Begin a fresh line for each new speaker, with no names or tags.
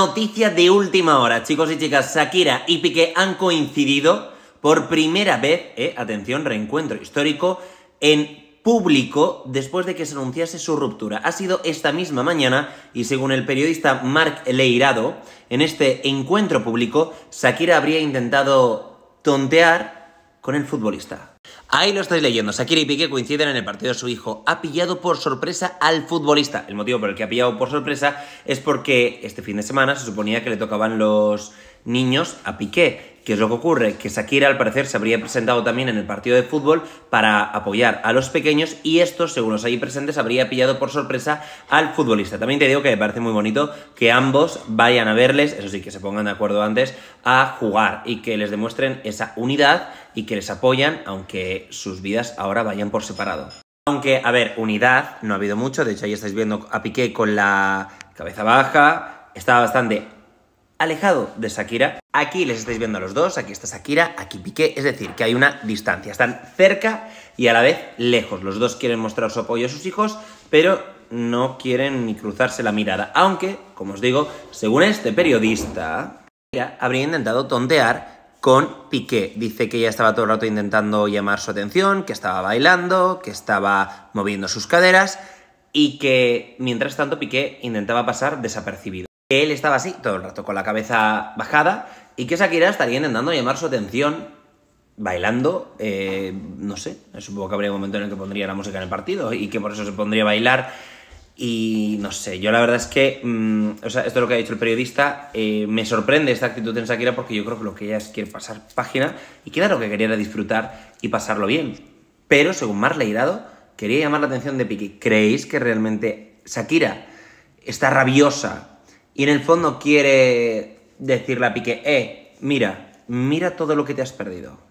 Noticia de última hora, chicos y chicas. Shakira y Piqué han coincidido por primera vez, eh, atención, reencuentro histórico, en público después de que se anunciase su ruptura. Ha sido esta misma mañana y según el periodista Mark Leirado, en este encuentro público, Shakira habría intentado tontear con el futbolista. Ahí lo estáis leyendo. Shakira y Piqué coinciden en el partido de su hijo. Ha pillado por sorpresa al futbolista. El motivo por el que ha pillado por sorpresa es porque este fin de semana se suponía que le tocaban los niños a Piqué que es lo que ocurre? Que Shakira al parecer se habría presentado también en el partido de fútbol para apoyar a los pequeños y estos, según los ahí presentes, habría pillado por sorpresa al futbolista. También te digo que me parece muy bonito que ambos vayan a verles, eso sí, que se pongan de acuerdo antes, a jugar y que les demuestren esa unidad y que les apoyan, aunque sus vidas ahora vayan por separado. Aunque, a ver, unidad no ha habido mucho, de hecho ahí estáis viendo a Piqué con la cabeza baja, estaba bastante alejado de Shakira. Aquí les estáis viendo a los dos, aquí está Shakira, aquí Piqué, es decir, que hay una distancia. Están cerca y a la vez lejos. Los dos quieren mostrar su apoyo a sus hijos, pero no quieren ni cruzarse la mirada. Aunque, como os digo, según este periodista, habría intentado tontear con Piqué. Dice que ella estaba todo el rato intentando llamar su atención, que estaba bailando, que estaba moviendo sus caderas y que mientras tanto Piqué intentaba pasar desapercibido que él estaba así todo el rato, con la cabeza bajada, y que Shakira estaría intentando llamar su atención bailando, eh, no sé, supongo que habría un momento en el que pondría la música en el partido y que por eso se pondría a bailar. Y no sé, yo la verdad es que, mm, o sea, esto es lo que ha dicho el periodista, eh, me sorprende esta actitud de Shakira porque yo creo que lo que ella es quiere pasar página y que lo que quería era disfrutar y pasarlo bien. Pero según Marley dado, quería llamar la atención de Piqué. ¿Creéis que realmente Shakira está rabiosa y en el fondo quiere decirle a Pique, eh, mira, mira todo lo que te has perdido.